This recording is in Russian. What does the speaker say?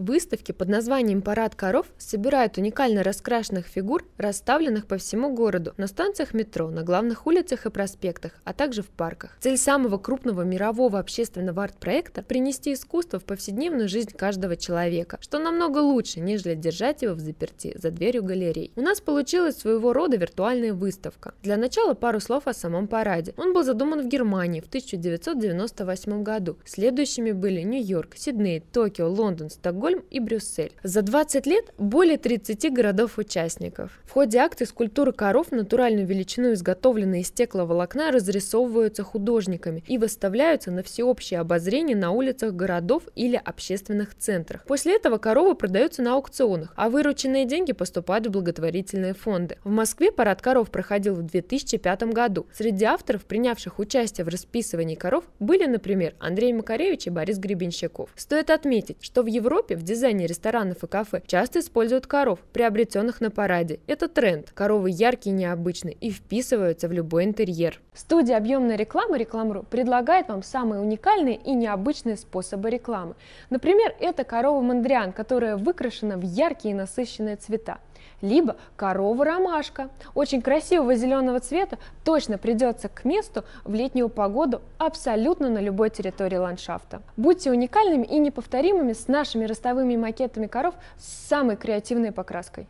Выставки под названием «Парад коров» собирают уникально раскрашенных фигур, расставленных по всему городу, на станциях метро, на главных улицах и проспектах, а также в парках. Цель самого крупного мирового общественного арт-проекта – принести искусство в повседневную жизнь каждого человека, что намного лучше, нежели держать его в заперти за дверью галерей. У нас получилась своего рода виртуальная выставка. Для начала пару слов о самом параде. Он был задуман в Германии в 1998 году. Следующими были Нью-Йорк, Сидней, Токио, Лондон, Стокгольм, Стокгольм и Брюссель. За 20 лет более 30 городов-участников. В ходе акции скульптуры коров натуральную величину, изготовленные из стекловолокна, разрисовываются художниками и выставляются на всеобщее обозрение на улицах городов или общественных центрах. После этого коровы продаются на аукционах, а вырученные деньги поступают в благотворительные фонды. В Москве парад коров проходил в 2005 году. Среди авторов, принявших участие в расписывании коров, были, например, Андрей Макаревич и Борис Гребенщиков. Стоит отметить, что в Европе в дизайне ресторанов и кафе часто используют коров, приобретенных на параде. Это тренд. Коровы яркие, необычные и вписываются в любой интерьер. Студия объемной рекламы «Рекламру» предлагает вам самые уникальные и необычные способы рекламы. Например, это корова-мандриан, которая выкрашена в яркие и насыщенные цвета. Либо корова-ромашка, очень красивого зеленого цвета, точно придется к месту в летнюю погоду абсолютно на любой территории ландшафта. Будьте уникальными и неповторимыми с нашими ресторанами цветовыми макетами коров с самой креативной покраской.